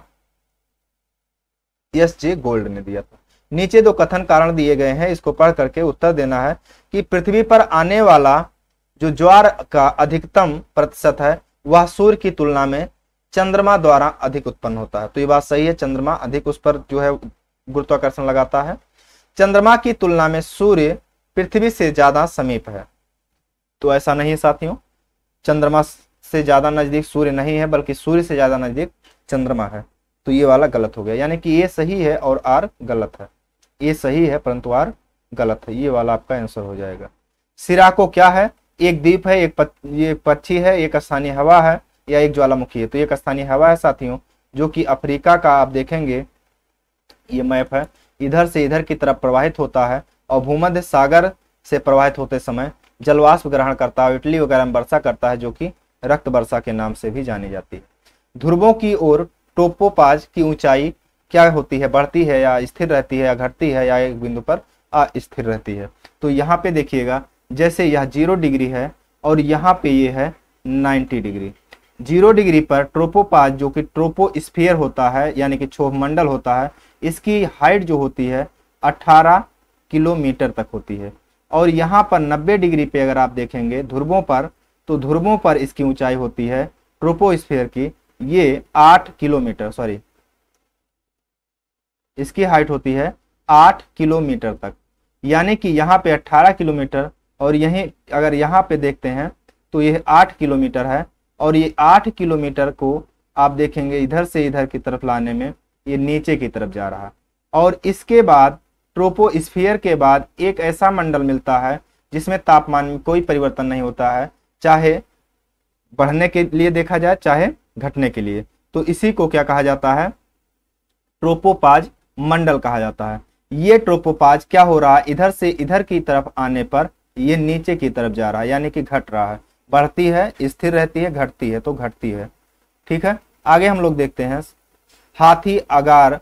Speaker 1: एस जे गोल्ड ने दिया था नीचे दो कथन कारण दिए गए हैं इसको पढ़ करके उत्तर देना है कि पृथ्वी पर आने वाला जो ज्वार का अधिकतम प्रतिशत है वह सूर्य की तुलना में चंद्रमा द्वारा अधिक उत्पन्न होता है तो ये बात सही है चंद्रमा अधिक उस पर जो है गुरुत्वाकर्षण लगाता है चंद्रमा की तुलना में सूर्य पृथ्वी से ज्यादा समीप है तो ऐसा नहीं है साथियों चंद्रमा से ज्यादा नजदीक सूर्य नहीं है बल्कि सूर्य से ज्यादा नजदीक चंद्रमा है तो ये वाला गलत हो गया यानी कि ए सही है और आर गलत है ए सही है परंतु आर गलत है ये वाला आपका आंसर हो जाएगा सिरा को क्या है एक द्वीप है एक ये पक्षी है एक स्थानीय हवा है या एक ज्वालामुखी है तो एक स्थानीय हवा है साथियों जो कि अफ्रीका का आप देखेंगे ये मैप है इधर से इधर की तरफ प्रवाहित होता है और भूमध्य सागर से प्रवाहित होते समय जलवाष्प ग्रहण करता है इटली वगैरह में वर्षा करता है जो कि रक्त वर्षा के नाम से भी जानी जाती है ध्रुवों की ओर टोपोपाज की ऊंचाई क्या होती है बढ़ती है या स्थिर रहती है या घटती है या एक बिंदु पर अस्थिर रहती है तो यहाँ पे देखिएगा जैसे यह जीरो डिग्री है और यहाँ पे ये है नाइन्टी डिग्री जीरो डिग्री पर ट्रोपोपाज जो कि ट्रोपोस्फीयर होता है यानी कि मंडल होता है इसकी हाइट जो होती है 18 किलोमीटर तक होती है और यहाँ पर 90 डिग्री पे अगर आप देखेंगे ध्रुवों पर तो ध्रुवों पर इसकी ऊंचाई होती है ट्रोपोस्फीयर की ये आठ किलोमीटर सॉरी इसकी हाइट होती है आठ किलोमीटर तक यानी कि यहाँ पे अट्ठारह किलोमीटर और यहीं अगर यहाँ पे देखते हैं तो यह आठ किलोमीटर है और ये आठ किलोमीटर को आप देखेंगे इधर से इधर की तरफ लाने में ये नीचे की तरफ जा रहा और इसके बाद ट्रोपोस्फीयर के बाद एक ऐसा मंडल मिलता है जिसमें तापमान में कोई परिवर्तन नहीं होता है चाहे बढ़ने के लिए देखा जाए चाहे घटने के लिए तो इसी को क्या कहा जाता है ट्रोपोपाज मंडल कहा जाता है ये ट्रोपोपाज क्या हो रहा है इधर से इधर की तरफ आने पर ये नीचे की तरफ जा रहा है यानी कि घट रहा है बढ़ती है स्थिर रहती है घटती है तो घटती है ठीक है आगे हम लोग देखते हैं हाथी अगार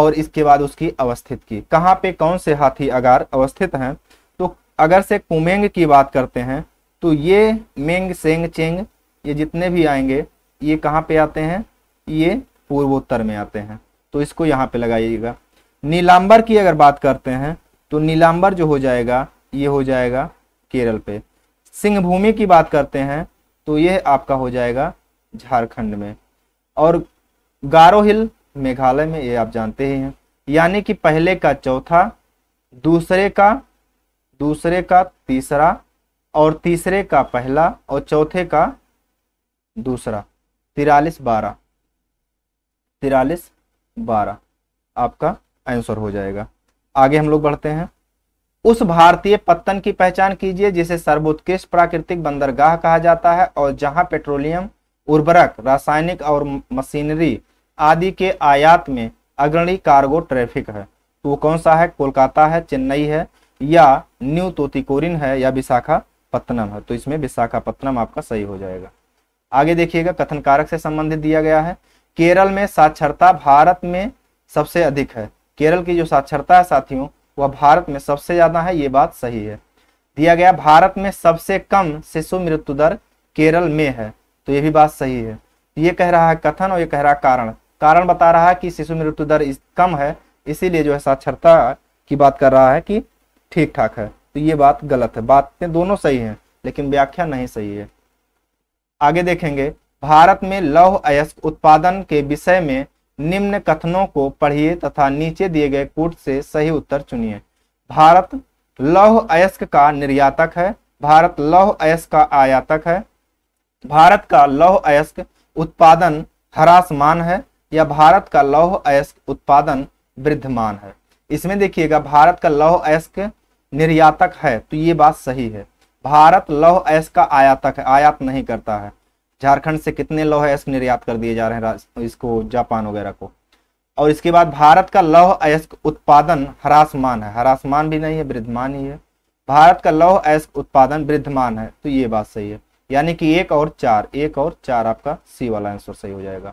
Speaker 1: और इसके बाद उसकी अवस्थित की कहाँ पे कौन से हाथी अगार अवस्थित हैं तो अगर से कुमेंग की बात करते हैं तो ये मेंग सेंग चेंग ये जितने भी आएंगे ये कहाँ पे आते हैं ये पूर्वोत्तर में आते हैं तो इसको यहाँ पे लगाइएगा नीलांबर की अगर बात करते हैं तो नीलांबर जो हो जाएगा ये हो जाएगा केरल पे सिंहभूमि की बात करते हैं तो ये आपका हो जाएगा झारखंड में और गारो हिल मेघालय में ये आप जानते ही हैं यानी कि पहले का चौथा दूसरे का दूसरे का तीसरा और तीसरे का पहला और चौथे का दूसरा तिरालीस बारह तिरालीस बारह आपका आंसर हो जाएगा आगे हम लोग बढ़ते हैं उस भारतीय पत्तन की पहचान कीजिए जिसे सर्वोत्कृष्ट प्राकृतिक बंदरगाह कहा जाता है और जहां पेट्रोलियम उर्वरक रासायनिक और मशीनरी आदि के आयात में अग्रणी कार्गो ट्रैफिक है तो वो कौन सा है कोलकाता है चेन्नई है या न्यू तोतिकोरिन है या विशाखापत्तनम है तो इसमें विशाखापत्तनम आपका सही हो जाएगा आगे देखिएगा कथन कारक से संबंधित दिया गया है केरल में साक्षरता भारत में सबसे अधिक है केरल की जो साक्षरता है साथियों वह भारत में सबसे ज्यादा है ये बात सही है दिया गया भारत में सबसे कम शिशु मृत्यु दर केरल में है तो ये भी बात सही है ये कह रहा है कथन और ये कह रहा है कारण कारण बता रहा है कि शिशु मृत्यु दर कम है इसीलिए जो है साक्षरता की बात कर रहा है कि ठीक ठाक है तो ये बात गलत है बातें दोनों सही हैं लेकिन व्याख्या नहीं सही है आगे देखेंगे भारत में लौह अयस्क उत्पादन के विषय में निम्न कथनों को पढ़िए तथा नीचे दिए गए कूट से सही उत्तर चुनिए भारत लौह अयस्क का निर्यातक है भारत लौह अयस्क का आयातक है भारत का लौह अयस्क उत्पादन हरासमान है या भारत का लौह अयस्क उत्पादन वृद्धमान है इसमें देखिएगा भारत का लौह अयस्क निर्यातक है तो ये बात सही है भारत लौह अयस का आयातक आयात नहीं करता है झारखंड से कितने लौह अयस्क निर्यात कर दिए जा रहे हैं इसको जापान वगैरह को और इसके बाद भारत का लौह अयस्क उत्पादन हरासमान है हरासमान भी नहीं है वृद्धमान ही है भारत का लौह अयस्क उत्पादन वृद्धमान है तो ये बात सही है यानी कि एक और चार एक और चार आपका सी वाला आंसर सही हो जाएगा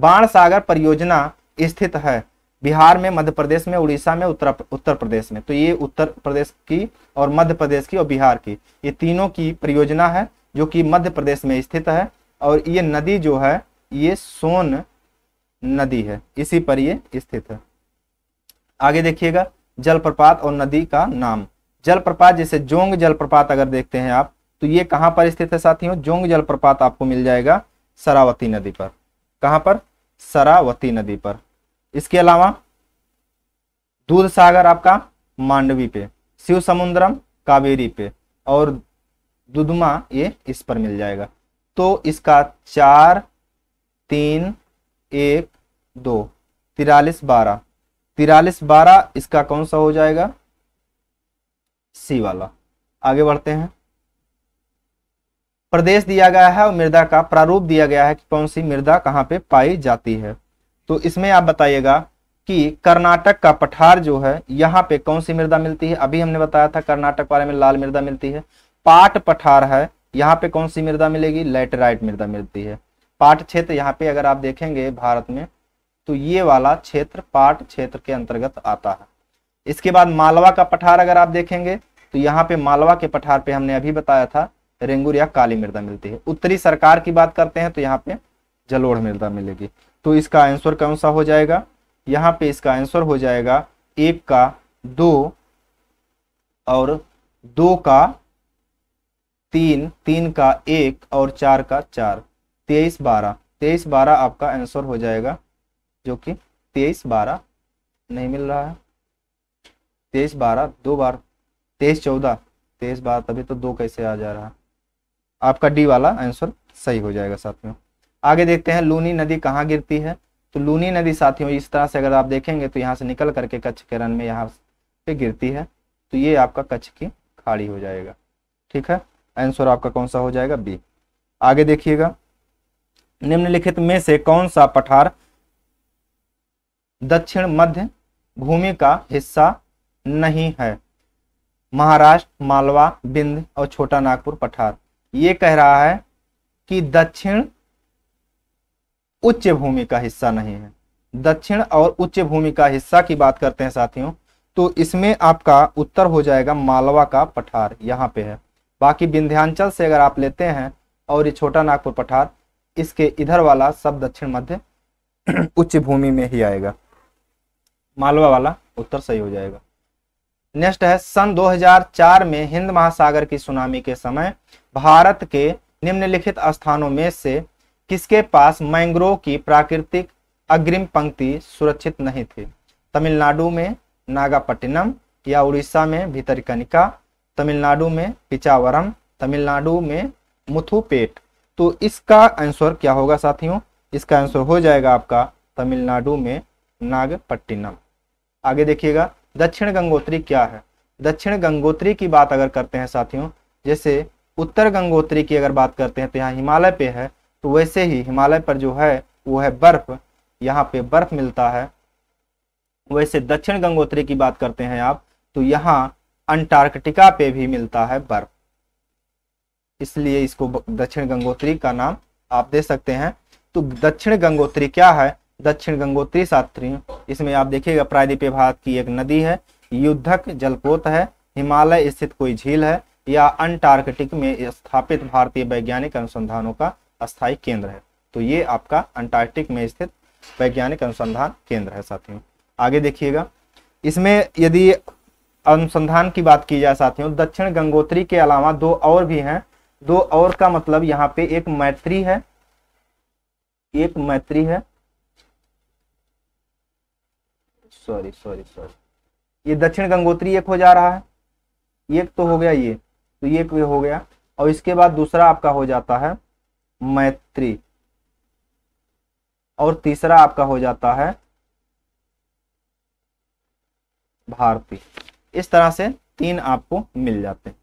Speaker 1: बाण सागर परियोजना स्थित है बिहार में मध्य प्रदेश में उड़ीसा में उत्तर उत्तर प्रदेश में तो ये उत्तर प्रदेश की और मध्य प्रदेश की और बिहार की ये तीनों की परियोजना है जो कि मध्य प्रदेश में स्थित है और ये नदी जो है ये सोन नदी है इसी पर ये स्थित है आगे देखिएगा जलप्रपात और नदी का नाम जलप्रपात जैसे जोंग जलप्रपात अगर देखते हैं आप तो ये कहाँ पर स्थित है साथियों जोंग जलप्रपात आपको मिल जाएगा सरावती नदी पर कहाँ पर सरावती नदी पर इसके अलावा दूध सागर आपका मांडवी पे शिव समुद्रम कावेरी पे और दुधमा ये इस पर मिल जाएगा तो इसका चार तीन एक दो तिरालीस बारह तिरालीस बारह इसका कौन सा हो जाएगा सी वाला आगे बढ़ते हैं प्रदेश दिया गया है और मृदा का प्रारूप दिया गया है कि कौन सी मृदा कहाँ पे पाई जाती है तो इसमें आप बताइएगा कि कर्नाटक का पठार जो है यहाँ पे कौन सी मृदा मिलती है अभी हमने बताया था कर्नाटक बारे में लाल मृदा मिलती है पाट पठार है यहाँ पे कौन सी मृदा मिलेगी लेटराइट मृदा मिलती है पाट क्षेत्र यहाँ पे अगर आप देखेंगे भारत में तो ये वाला क्षेत्र पाट क्षेत्र के अंतर्गत आता है इसके बाद मालवा का पठार अगर आप देखेंगे तो यहाँ पे मालवा के पठार पे हमने अभी बताया था रेंगुर या काली मृदा मिलती है उत्तरी सरकार की बात करते हैं तो यहाँ पे जलोढ़ मृदा मिलेगी तो इसका आंसर कौन सा हो जाएगा यहाँ पे इसका आंसर हो जाएगा एक का दो और दो का तीन तीन का एक और चार का चार तेईस बारह तेईस बारह आपका आंसर हो जाएगा जो कि तेईस बारह नहीं मिल रहा है तेईस बारह दो बार तेईस चौदह तेईस बारह तभी तो दो कैसे आ जा रहा है आपका डी वाला आंसर सही हो जाएगा साथ में आगे देखते हैं लूनी नदी कहाँ गिरती है तो लूनी नदी साथियों इस तरह से अगर आप देखेंगे तो यहाँ से निकल करके कच्छ के रन में यहाँ पे गिरती है तो ये आपका कच्छ की खाड़ी हो जाएगा ठीक है आंसर आपका कौन सा हो जाएगा बी आगे देखिएगा निम्नलिखित में से कौन सा पठार दक्षिण मध्य भूमि का हिस्सा नहीं है महाराष्ट्र मालवा बिंद और छोटा नागपुर पठार ये कह रहा है कि दक्षिण उच्च भूमि का हिस्सा नहीं है दक्षिण और उच्च भूमि का हिस्सा की बात करते हैं साथियों तो इसमें आपका उत्तर हो जाएगा मालवा का पठार यहाँ पे है बाकी विंध्यांचल से अगर आप लेते हैं और ये छोटा नागपुर पठार इसके इधर वाला सब दक्षिण मध्य उच्च भूमि में ही आएगा मालवा वाला उत्तर सही हो जाएगा नेक्स्ट है सन 2004 में हिंद महासागर की सुनामी के समय भारत के निम्नलिखित स्थानों में से किसके पास मैंग्रोव की प्राकृतिक अग्रिम पंक्ति सुरक्षित नहीं थी तमिलनाडु में नागापट्टिनम या उड़ीसा में भीतरकनिका तमिलनाडु में पिचावरम तमिलनाडु में मुथुपेट तो इसका आंसर क्या होगा साथियों इसका आंसर हो जाएगा आपका तमिलनाडु में नागपट्टिनम आगे देखिएगा दक्षिण गंगोत्री क्या है दक्षिण गंगोत्री की बात अगर करते हैं साथियों जैसे उत्तर गंगोत्री की अगर बात करते हैं तो यहाँ हिमालय पे है तो वैसे ही हिमालय पर जो है वो है बर्फ यहाँ पे बर्फ मिलता है वैसे दक्षिण गंगोत्री की बात करते हैं आप तो यहाँ अंटार्कटिका पे भी मिलता है बर्फ इसलिए इसको दक्षिण गंगोत्री का नाम आप दे सकते हैं तो दक्षिण गंगोत्री क्या है दक्षिण गंगोत्री शास्त्री इसमें आप देखिएगा प्रायदीप भारत की एक नदी है युद्धक जलपोत है हिमालय स्थित कोई झील है या अंटार्कटिक में स्थापित भारतीय वैज्ञानिक अनुसंधानों का अस्थायी केंद्र है तो ये आपका अंटार्कटिक में स्थित वैज्ञानिक अनुसंधान केंद्र है साथियों आगे देखिएगा इसमें यदि अनुसंधान की बात की जाए साथियों दक्षिण गंगोत्री के अलावा दो और भी हैं दो और का मतलब यहाँ पे एक मैत्री है एक मैत्री है सॉरी सॉरी सॉरी ये दक्षिण गंगोत्री एक हो जा रहा है एक तो हो गया ये तो ये हो गया और इसके बाद दूसरा आपका हो जाता है मैत्री और तीसरा आपका हो जाता है भारती इस तरह से तीन आपको मिल जाते हैं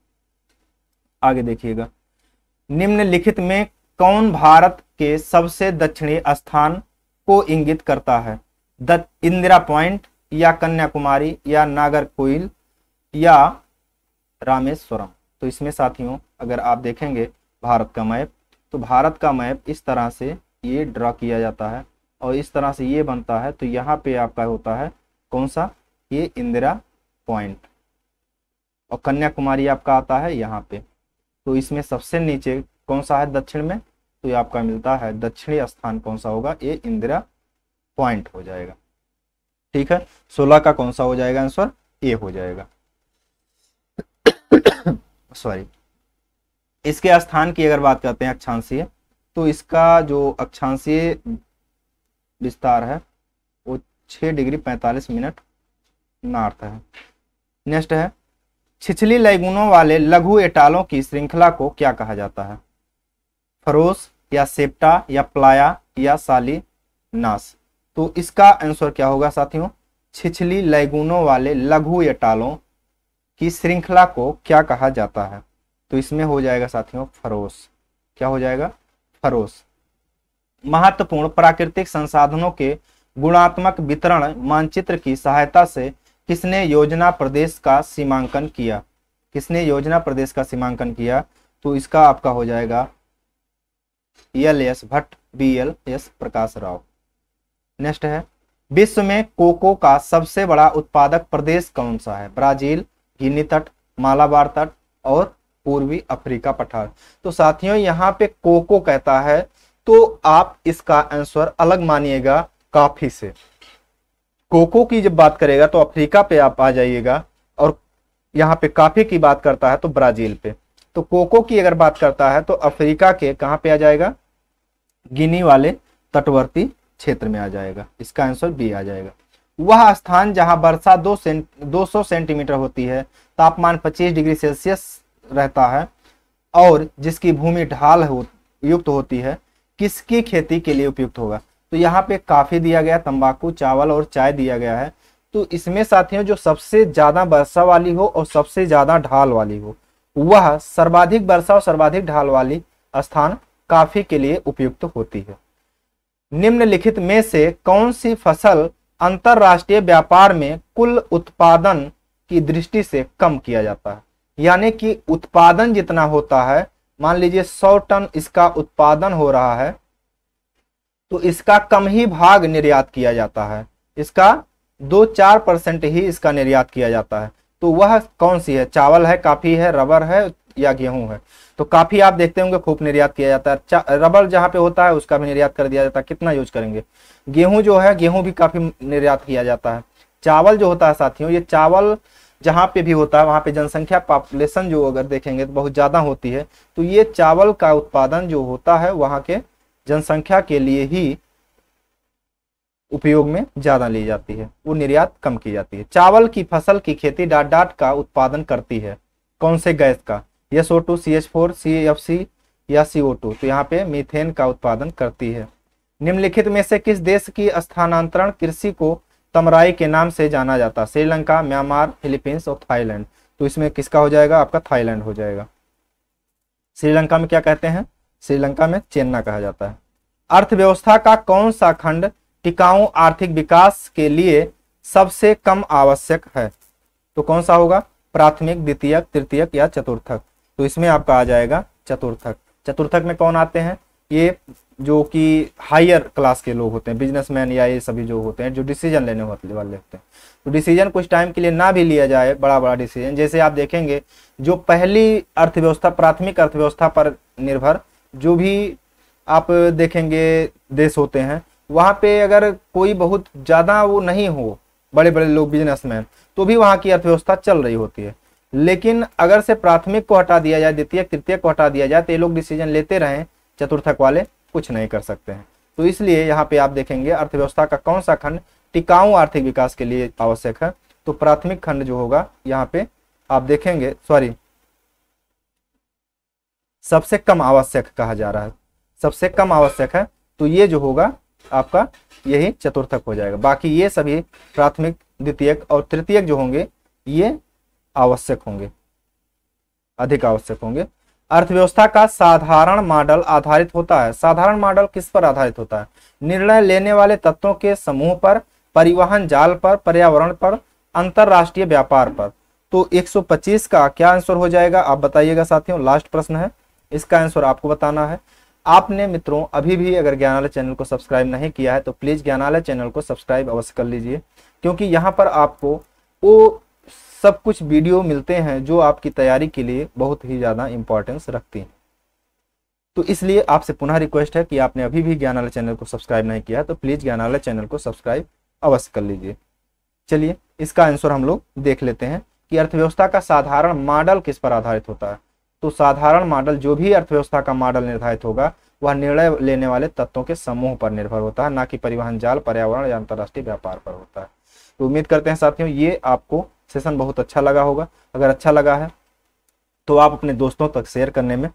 Speaker 1: आगे देखिएगा निम्नलिखित में कौन भारत के सबसे दक्षिणी स्थान को इंगित करता है द इंदिरा पॉइंट या कन्याकुमारी या नागर कोइल या रामेश्वरम तो इसमें साथियों अगर आप देखेंगे भारत का मैप तो भारत का मैप इस तरह से ये ड्रा किया जाता है और इस तरह से ये बनता है तो यहाँ पे आपका होता है कौन सा ये इंदिरा पॉइंट और कन्याकुमारी आपका आता है यहाँ पे तो इसमें सबसे नीचे कौन सा है दक्षिण में तो ये आपका मिलता है दक्षिणी स्थान कौन सा होगा ये इंदिरा पॉइंट हो जाएगा ठीक है सोलह का कौन सा हो जाएगा आंसर ए हो जाएगा सॉरी इसके स्थान की अगर बात करते हैं अक्षांशीय तो इसका जो अक्षांशीय विस्तार है वो छह डिग्री पैंतालीस मिनट नॉर्थ है नेक्स्ट है छिछली लैगुनों वाले लघु एटालों की श्रृंखला को क्या कहा जाता है फरोस या सेप्टा या प्लाया या साली नास तो इसका आंसर क्या होगा साथियों छिछली लैगुनों वाले लघु एटालों की श्रृंखला को क्या कहा जाता है तो इसमें हो जाएगा साथियों फरोस क्या हो जाएगा फरोस महत्वपूर्ण प्राकृतिक संसाधनों के गुणात्मक वितरण मानचित्र की सहायता से किसने योजना प्रदेश का सीमांकन किया किसने योजना प्रदेश का सीमांकन किया तो इसका आपका हो जाएगा L S Bhatt B L S Prakash Rao next है विश्व में कोको का सबसे बड़ा उत्पादक प्रदेश कौन सा है ब्राजील गिनी तट मालाबार तट और पूर्वी अफ्रीका पठार तो साथियों यहाँ पे कोको कहता है तो आप इसका आंसर अलग मानिएगा काफी से कोको की जब बात करेगा तो अफ्रीका पे आप आ जाइएगा और यहाँ पे काफी की बात करता है तो ब्राजील पे तो कोको की अगर बात करता है तो अफ्रीका के कहाँ पे आ जाएगा गिनी वाले तटवर्ती क्षेत्र में आ जाएगा इसका आंसर बी आ जाएगा वह स्थान जहां वर्षा दो सेंट, दो सेंटीमीटर होती है तापमान 25 डिग्री सेल्सियस रहता है और जिसकी भूमि ढाल हो युक्त होती है किसकी खेती के लिए उपयुक्त होगा तो यहाँ पे काफ़ी दिया गया तंबाकू चावल और चाय दिया गया है तो इसमें साथियों जो सबसे ज़्यादा वर्षा वाली हो और सबसे ज़्यादा ढाल वाली हो वह सर्वाधिक वर्षा और सर्वाधिक ढाल वाली स्थान काफ़ी के लिए उपयुक्त होती है निम्नलिखित में से कौन सी फसल अंतर्राष्ट्रीय व्यापार में कुल उत्पादन की दृष्टि से कम किया जाता है यानी कि उत्पादन जितना होता है मान लीजिए सौ टन इसका उत्पादन हो रहा है तो इसका कम ही भाग निर्यात किया जाता है इसका दो चार परसेंट ही इसका निर्यात किया जाता है तो वह कौन सी है चावल है काफ़ी है रबर है या गेहूं है तो काफ़ी आप देखते होंगे खूब निर्यात किया जाता है रबर जहां पे होता है उसका भी निर्यात कर दिया जाता है कितना यूज करेंगे गेहूं जो है गेहूं भी काफ़ी निर्यात किया जाता है चावल जो होता है साथियों ये चावल जहाँ पे भी होता है वहाँ पे जनसंख्या पॉपुलेशन जो अगर देखेंगे तो बहुत ज़्यादा होती है तो ये चावल का उत्पादन जो होता है वहाँ के जनसंख्या के लिए ही उपयोग में ज़्यादा ली जाती है वो निर्यात कम की जाती है चावल की फसल की खेती डाट डाट का उत्पादन करती है कौन से गैस का S O two C H four C F C या सी ओ टू तो यहाँ पे मीथेन का उत्पादन करती है निम्नलिखित में से किस देश की स्थानांतरण कृषि को तमराई के नाम से जाना जाता श्रीलंका म्यांमार फिलीपींस और थाईलैंड तो इसमें किसका हो जाएगा आपका थाईलैंड हो जाएगा श्रीलंका में क्या कहते हैं श्रीलंका में चेन्ना कहा जाता है अर्थव्यवस्था का कौन सा खंड टिकाऊ आर्थिक विकास के लिए सबसे कम आवश्यक है तो कौन सा होगा प्राथमिक द्वितीयक तृतीयक या चतुर्थक तो इसमें आपका आ जाएगा चतुर्थक चतुर्थक में कौन आते हैं ये जो कि हायर क्लास के लोग होते हैं बिजनेसमैन या ये सभी जो होते हैं जो डिसीजन लेने वाले होते हैं तो डिसीजन कुछ टाइम के लिए ना भी लिया जाए बड़ा बड़ा डिसीजन जैसे आप देखेंगे जो पहली अर्थव्यवस्था प्राथमिक अर्थव्यवस्था पर निर्भर जो भी आप देखेंगे देश होते हैं वहाँ पे अगर कोई बहुत ज़्यादा वो नहीं हो बड़े बड़े लोग बिजनेसमैन तो भी वहाँ की अर्थव्यवस्था चल रही होती है लेकिन अगर से प्राथमिक को हटा दिया जाए द्वितीय तृतीय को हटा दिया जाए तो ये लोग डिसीजन लेते रहें चतुर्थक वाले कुछ नहीं कर सकते हैं तो इसलिए यहाँ पे आप देखेंगे अर्थव्यवस्था का कौन सा खंड टिकाऊ आर्थिक विकास के लिए आवश्यक है तो प्राथमिक खंड जो होगा यहाँ पे आप देखेंगे सॉरी सबसे कम आवश्यक कहा जा रहा है सबसे कम आवश्यक है तो ये जो होगा आपका यही चतुर्थक हो जाएगा बाकी ये सभी प्राथमिक द्वितीयक और तृतीयक जो होंगे ये आवश्यक होंगे अधिक आवश्यक होंगे अर्थव्यवस्था का साधारण मॉडल आधारित होता है साधारण मॉडल किस पर आधारित होता है निर्णय लेने वाले तत्वों के समूह पर परिवहन जाल पर पर्यावरण पर अंतरराष्ट्रीय व्यापार पर तो 125 का क्या आंसर हो जाएगा आप बताइएगा साथियों लास्ट प्रश्न है इसका आंसर आपको बताना है आपने मित्रों अभी भी अगर ज्ञानालय चैनल को सब्सक्राइब नहीं किया है तो प्लीज ज्ञानालय चैनल को सब्सक्राइब अवश्य कर लीजिए क्योंकि यहाँ पर आपको वो सब कुछ वीडियो मिलते हैं जो आपकी तैयारी के लिए बहुत ही ज़्यादा इंपॉर्टेंस रखती हैं तो इसलिए आपसे पुनः रिक्वेस्ट है कि आपने अभी भी ज्ञानालय चैनल को सब्सक्राइब नहीं किया तो प्लीज़ ज्ञानालय चैनल को सब्सक्राइब अवश्य कर लीजिए चलिए इसका आंसर हम लोग देख लेते हैं कि अर्थव्यवस्था का साधारण मॉडल किस पर आधारित होता है तो साधारण मॉडल जो भी अर्थव्यवस्था का मॉडल निर्धारित होगा वह निर्णय लेने वाले तत्वों के समूह पर निर्भर होता है ना कि परिवहन जाल पर्यावरण या अंतर्राष्ट्रीय व्यापार पर होता है तो उम्मीद करते हैं साथियों ये आपको सेशन बहुत अच्छा लगा होगा अगर अच्छा लगा है तो आप अपने दोस्तों तक शेयर करने में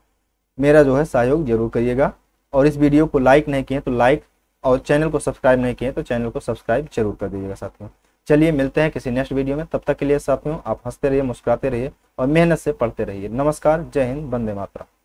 Speaker 1: मेरा जो है सहयोग जरूर करिएगा और इस वीडियो को लाइक नहीं किए तो लाइक और चैनल को सब्सक्राइब नहीं किए तो चैनल को सब्सक्राइब जरूर कर दीजिएगा साथियों चलिए मिलते हैं किसी नेक्स्ट वीडियो में तब तक के लिए साथियों आप हंसते रहिए मुस्कुराते रहिए और मेहनत से पढ़ते रहिए नमस्कार जय हिंद वंदे मातरम